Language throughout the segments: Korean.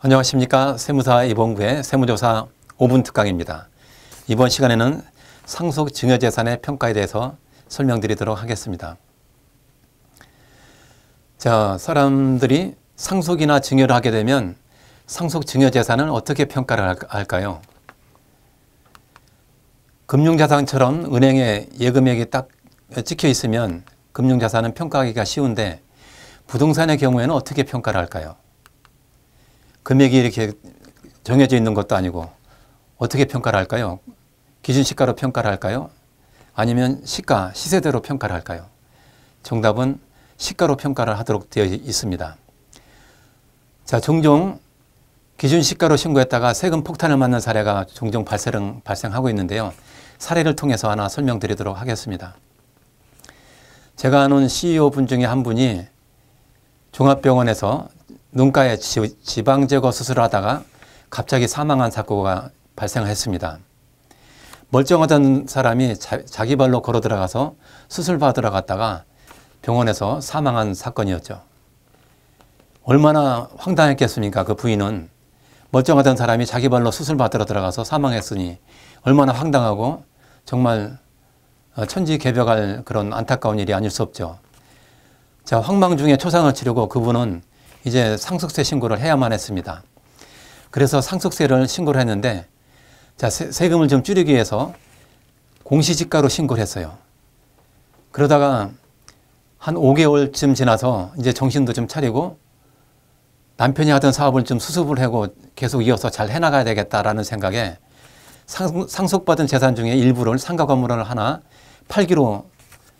안녕하십니까. 세무사 이봉구의 세무조사 5분 특강입니다. 이번 시간에는 상속 증여재산의 평가에 대해서 설명드리도록 하겠습니다. 자, 사람들이 상속이나 증여를 하게 되면 상속 증여재산을 어떻게 평가를 할까요? 금융자산처럼 은행에 예금액이 딱 찍혀 있으면 금융자산은 평가하기가 쉬운데 부동산의 경우에는 어떻게 평가를 할까요? 금액이 이렇게 정해져 있는 것도 아니고 어떻게 평가를 할까요? 기준 시가로 평가를 할까요? 아니면 시가, 시세대로 평가를 할까요? 정답은 시가로 평가를 하도록 되어 있습니다. 자, 종종 기준 시가로 신고했다가 세금 폭탄을 맞는 사례가 종종 발생, 발생하고 있는데요. 사례를 통해서 하나 설명드리도록 하겠습니다. 제가 아는 CEO 분 중에 한 분이 종합병원에서 눈가에 지방 제거 수술하다가 갑자기 사망한 사고가 발생했습니다. 멀쩡하던 사람이 자, 기 발로 걸어 들어가서 수술 받으러 갔다가 병원에서 사망한 사건이었죠. 얼마나 황당했겠습니까? 그 부인은 멀쩡하던 사람이 자기 발로 수술 받으러 들어가서 사망했으니 얼마나 황당하고 정말 어, 천지개벽할 그런 안타까운 일이 아닐 수 없죠. 자, 황망 중에 초상을 치르고 그분은 이제 상속세 신고를 해야만 했습니다. 그래서 상속세를 신고를 했는데 자, 세금을 좀 줄이기 위해서 공시지가로 신고를 했어요. 그러다가 한 5개월쯤 지나서 이제 정신도 좀 차리고 남편이 하던 사업을 좀 수습을 하고 계속 이어서 잘 해나가야 되겠다라는 생각에 상속받은 재산 중에 일부를 상가 건물을 하나 팔기로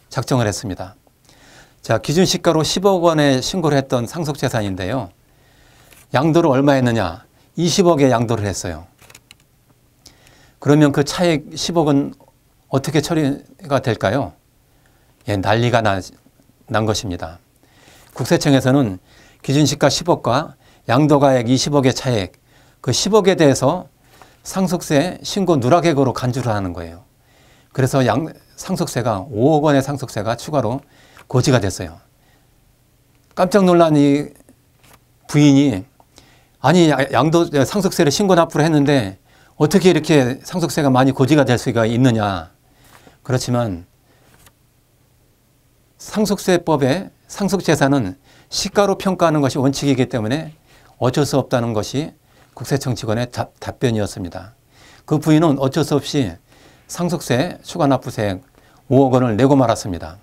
작정을 했습니다. 자, 기준 시가로 10억 원에 신고를 했던 상속 재산인데요. 양도를 얼마 했느냐? 20억에 양도를 했어요. 그러면 그 차액 10억은 어떻게 처리가 될까요? 예, 난리가 나, 난 것입니다. 국세청에서는 기준 시가 10억과 양도가액 20억의 차액, 그 10억에 대해서 상속세 신고 누락액으로 간주를 하는 거예요. 그래서 양, 상속세가 5억 원의 상속세가 추가로 고지가 됐어요. 깜짝 놀란 이 부인이 아니 양도 상속세를 신고 납부를 했는데 어떻게 이렇게 상속세가 많이 고지가 될 수가 있느냐. 그렇지만 상속세법에 상속재산은 시가로 평가하는 것이 원칙이기 때문에 어쩔 수 없다는 것이 국세청 직원의 답, 답변이었습니다. 그 부인은 어쩔 수 없이 상속세, 추가납부세 5억 원을 내고 말았습니다.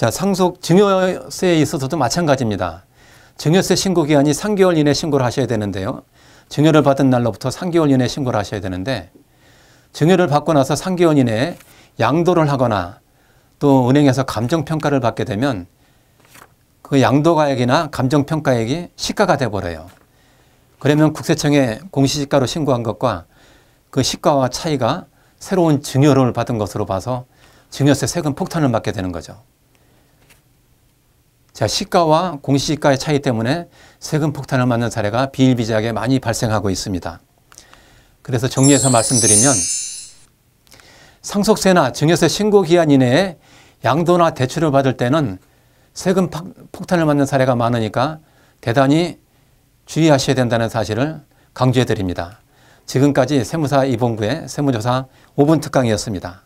자, 상속 증여세에 있어서도 마찬가지입니다. 증여세 신고 기한이 3개월 이내 신고를 하셔야 되는데요. 증여를 받은 날로부터 3개월 이내 신고를 하셔야 되는데 증여를 받고 나서 3개월 이내에 양도를 하거나 또 은행에서 감정평가를 받게 되면 그 양도가액이나 감정평가액이 시가가 돼버려요. 그러면 국세청에 공시지가로 신고한 것과 그 시가와 차이가 새로운 증여를 받은 것으로 봐서 증여세 세금 폭탄을 맞게 되는 거죠. 자, 시가와 공시가의 차이 때문에 세금 폭탄을 맞는 사례가 비일비재하게 많이 발생하고 있습니다. 그래서 정리해서 말씀드리면 상속세나 증여세 신고 기한 이내에 양도나 대출을 받을 때는 세금 폭탄을 맞는 사례가 많으니까 대단히 주의하셔야 된다는 사실을 강조해 드립니다. 지금까지 세무사 이봉구의 세무조사 5분 특강이었습니다.